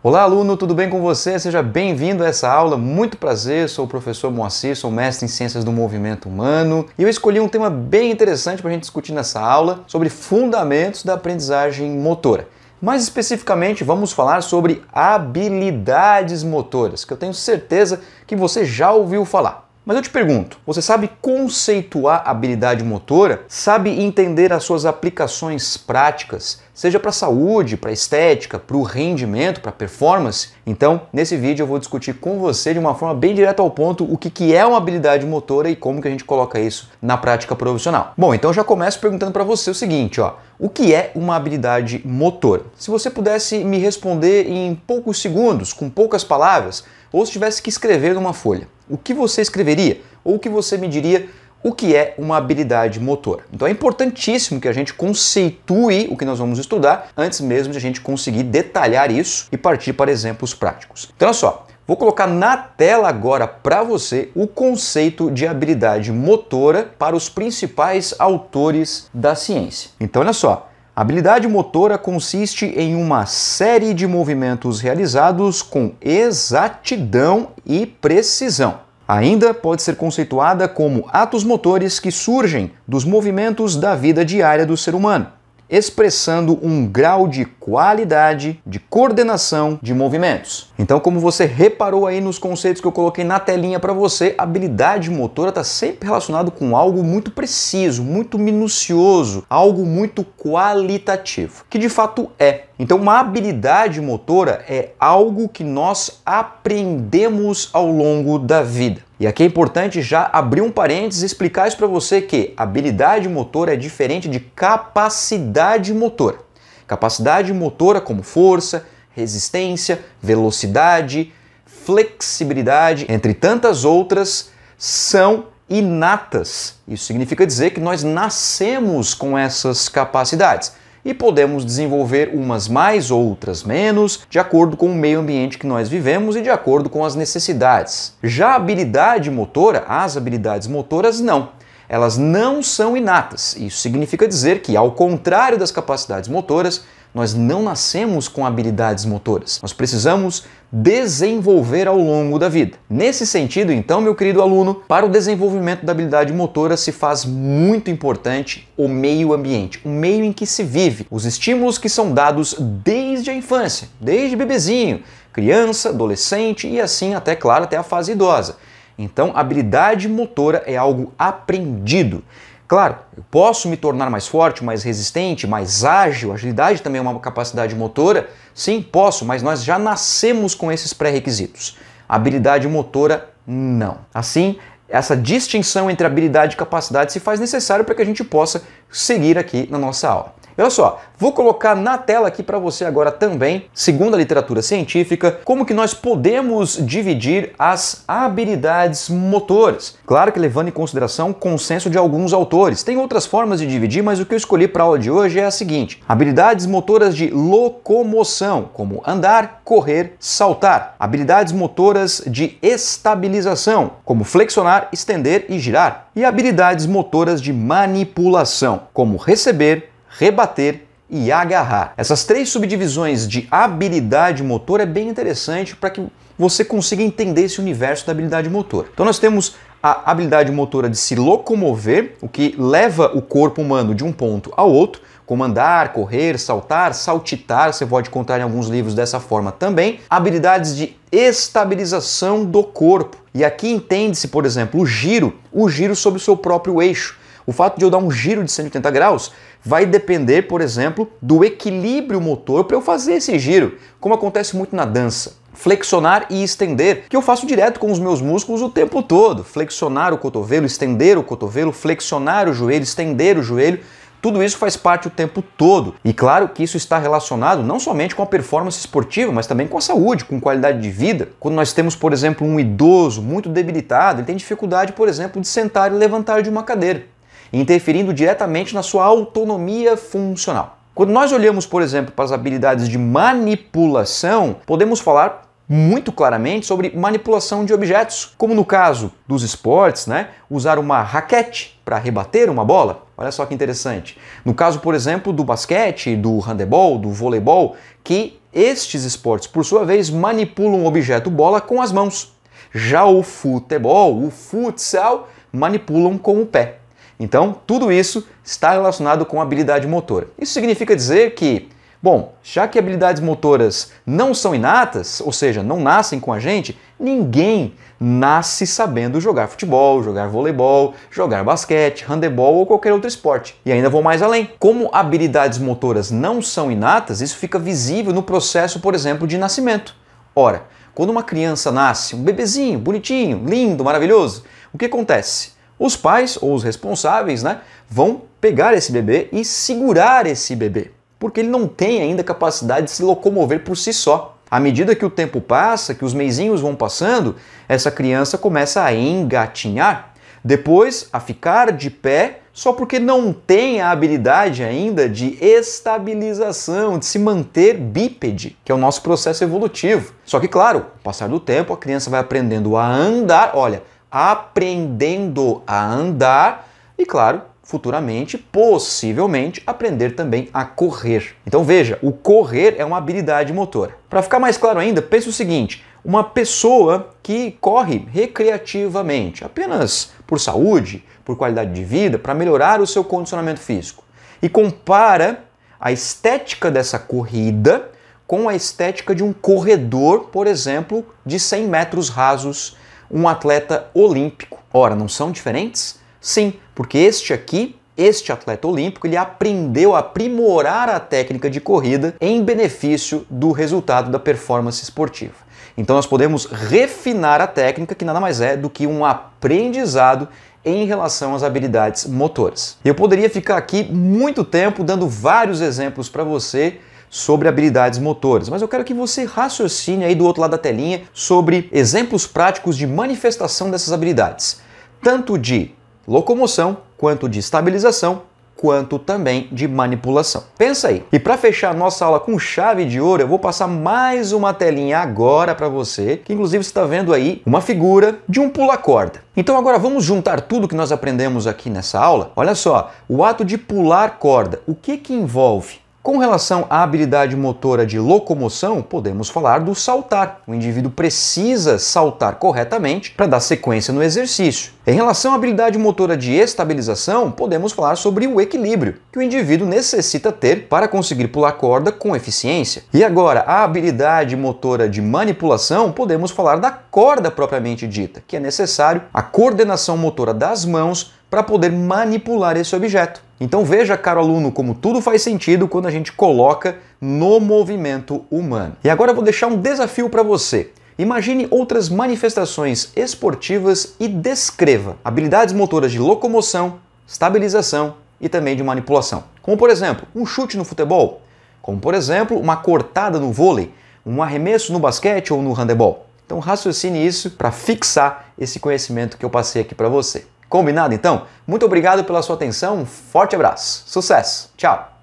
Olá, aluno, tudo bem com você? Seja bem-vindo a essa aula. Muito prazer, sou o professor Moacir, sou mestre em Ciências do Movimento Humano e eu escolhi um tema bem interessante para a gente discutir nessa aula sobre fundamentos da aprendizagem motora. Mais especificamente, vamos falar sobre habilidades motoras, que eu tenho certeza que você já ouviu falar. Mas eu te pergunto, você sabe conceituar habilidade motora? Sabe entender as suas aplicações práticas, seja para saúde, para estética, para o rendimento, para performance? Então, nesse vídeo eu vou discutir com você de uma forma bem direta ao ponto o que, que é uma habilidade motora e como que a gente coloca isso na prática profissional. Bom, então já começo perguntando para você o seguinte, ó, o que é uma habilidade motora? Se você pudesse me responder em poucos segundos, com poucas palavras, ou se tivesse que escrever numa folha, o que você escreveria ou o que você me diria o que é uma habilidade motora? Então é importantíssimo que a gente conceitue o que nós vamos estudar antes mesmo de a gente conseguir detalhar isso e partir para exemplos práticos. Então olha só, Vou colocar na tela agora para você o conceito de habilidade motora para os principais autores da ciência. Então, olha só. habilidade motora consiste em uma série de movimentos realizados com exatidão e precisão. Ainda pode ser conceituada como atos motores que surgem dos movimentos da vida diária do ser humano expressando um grau de qualidade, de coordenação de movimentos. Então, como você reparou aí nos conceitos que eu coloquei na telinha para você, habilidade motora está sempre relacionado com algo muito preciso, muito minucioso, algo muito qualitativo, que de fato é. Então, uma habilidade motora é algo que nós aprendemos ao longo da vida. E aqui é importante já abrir um parênteses e explicar isso para você que habilidade motora é diferente de capacidade motora. Capacidade motora é como força, resistência, velocidade, flexibilidade, entre tantas outras, são inatas. Isso significa dizer que nós nascemos com essas capacidades e podemos desenvolver umas mais, outras menos, de acordo com o meio ambiente que nós vivemos e de acordo com as necessidades. Já a habilidade motora, as habilidades motoras, não elas não são inatas. Isso significa dizer que, ao contrário das capacidades motoras, nós não nascemos com habilidades motoras. Nós precisamos desenvolver ao longo da vida. Nesse sentido, então, meu querido aluno, para o desenvolvimento da habilidade motora se faz muito importante o meio ambiente, o meio em que se vive, os estímulos que são dados desde a infância, desde bebezinho, criança, adolescente e assim até, claro, até a fase idosa. Então, habilidade motora é algo aprendido. Claro, eu posso me tornar mais forte, mais resistente, mais ágil, agilidade também é uma capacidade motora. Sim, posso, mas nós já nascemos com esses pré-requisitos. Habilidade motora, não. Assim, essa distinção entre habilidade e capacidade se faz necessário para que a gente possa seguir aqui na nossa aula. Olha só, vou colocar na tela aqui para você agora também, segundo a literatura científica, como que nós podemos dividir as habilidades motores. Claro que levando em consideração o consenso de alguns autores. Tem outras formas de dividir, mas o que eu escolhi para a aula de hoje é a seguinte: habilidades motoras de locomoção, como andar, correr, saltar. Habilidades motoras de estabilização, como flexionar, estender e girar. E habilidades motoras de manipulação, como receber, rebater e agarrar. Essas três subdivisões de habilidade motor é bem interessante para que você consiga entender esse universo da habilidade motor. Então nós temos a habilidade motora de se locomover, o que leva o corpo humano de um ponto ao outro, como andar, correr, saltar, saltitar, você pode contar em alguns livros dessa forma também. Habilidades de estabilização do corpo. E aqui entende-se, por exemplo, o giro, o giro sobre o seu próprio eixo. O fato de eu dar um giro de 180 graus vai depender, por exemplo, do equilíbrio motor para eu fazer esse giro, como acontece muito na dança flexionar e estender, que eu faço direto com os meus músculos o tempo todo. Flexionar o cotovelo, estender o cotovelo, flexionar o joelho, estender o joelho. Tudo isso faz parte o tempo todo. E claro que isso está relacionado não somente com a performance esportiva, mas também com a saúde, com qualidade de vida. Quando nós temos, por exemplo, um idoso muito debilitado, ele tem dificuldade, por exemplo, de sentar e levantar de uma cadeira interferindo diretamente na sua autonomia funcional. Quando nós olhamos, por exemplo, para as habilidades de manipulação, podemos falar muito claramente sobre manipulação de objetos, como no caso dos esportes, né? Usar uma raquete para rebater uma bola. Olha só que interessante. No caso, por exemplo, do basquete, do handebol, do voleibol, que estes esportes, por sua vez, manipulam o objeto bola com as mãos. Já o futebol, o futsal, manipulam com o pé. Então, tudo isso está relacionado com habilidade motora. Isso significa dizer que, bom, já que habilidades motoras não são inatas, ou seja, não nascem com a gente, ninguém nasce sabendo jogar futebol, jogar voleibol, jogar basquete, handebol ou qualquer outro esporte. E ainda vou mais além. Como habilidades motoras não são inatas, isso fica visível no processo, por exemplo, de nascimento. Ora, quando uma criança nasce, um bebezinho, bonitinho, lindo, maravilhoso, o que acontece? Os pais ou os responsáveis né, vão pegar esse bebê e segurar esse bebê, porque ele não tem ainda capacidade de se locomover por si só. À medida que o tempo passa, que os meizinhos vão passando, essa criança começa a engatinhar, depois a ficar de pé, só porque não tem a habilidade ainda de estabilização, de se manter bípede, que é o nosso processo evolutivo. Só que, claro, ao passar do tempo, a criança vai aprendendo a andar. Olha, aprendendo a andar e, claro, futuramente, possivelmente, aprender também a correr. Então veja, o correr é uma habilidade motora. Para ficar mais claro ainda, pense o seguinte: uma pessoa que corre recreativamente, apenas por saúde, por qualidade de vida, para melhorar o seu condicionamento físico, e compara a estética dessa corrida com a estética de um corredor, por exemplo, de 100 metros rasos um atleta olímpico. Ora, não são diferentes? Sim, porque este aqui este atleta olímpico ele aprendeu a aprimorar a técnica de corrida em benefício do resultado da performance esportiva. Então nós podemos refinar a técnica, que nada mais é do que um aprendizado em relação às habilidades motoras. Eu poderia ficar aqui muito tempo dando vários exemplos para você sobre habilidades motoras, mas eu quero que você raciocine aí do outro lado da telinha sobre exemplos práticos de manifestação dessas habilidades, tanto de locomoção, quanto de estabilização, quanto também de manipulação. Pensa aí. E para fechar a nossa aula com chave de ouro, eu vou passar mais uma telinha agora para você, que inclusive você está vendo aí uma figura de um pula-corda. Então agora vamos juntar tudo que nós aprendemos aqui nessa aula. Olha só, o ato de pular corda, o que que envolve? Com relação à habilidade motora de locomoção, podemos falar do saltar. O indivíduo precisa saltar corretamente para dar sequência no exercício. Em relação à habilidade motora de estabilização, podemos falar sobre o equilíbrio que o indivíduo necessita ter para conseguir pular corda com eficiência. E agora, a habilidade motora de manipulação, podemos falar da corda propriamente dita, que é necessário a coordenação motora das mãos para poder manipular esse objeto. Então veja, caro aluno, como tudo faz sentido quando a gente coloca no movimento humano. E agora eu vou deixar um desafio para você. Imagine outras manifestações esportivas e descreva habilidades motoras de locomoção, estabilização e também de manipulação. Como por exemplo, um chute no futebol, como por exemplo, uma cortada no vôlei, um arremesso no basquete ou no handebol. Então raciocine isso para fixar esse conhecimento que eu passei aqui para você. Combinado então? Muito obrigado pela sua atenção, um forte abraço, sucesso, tchau!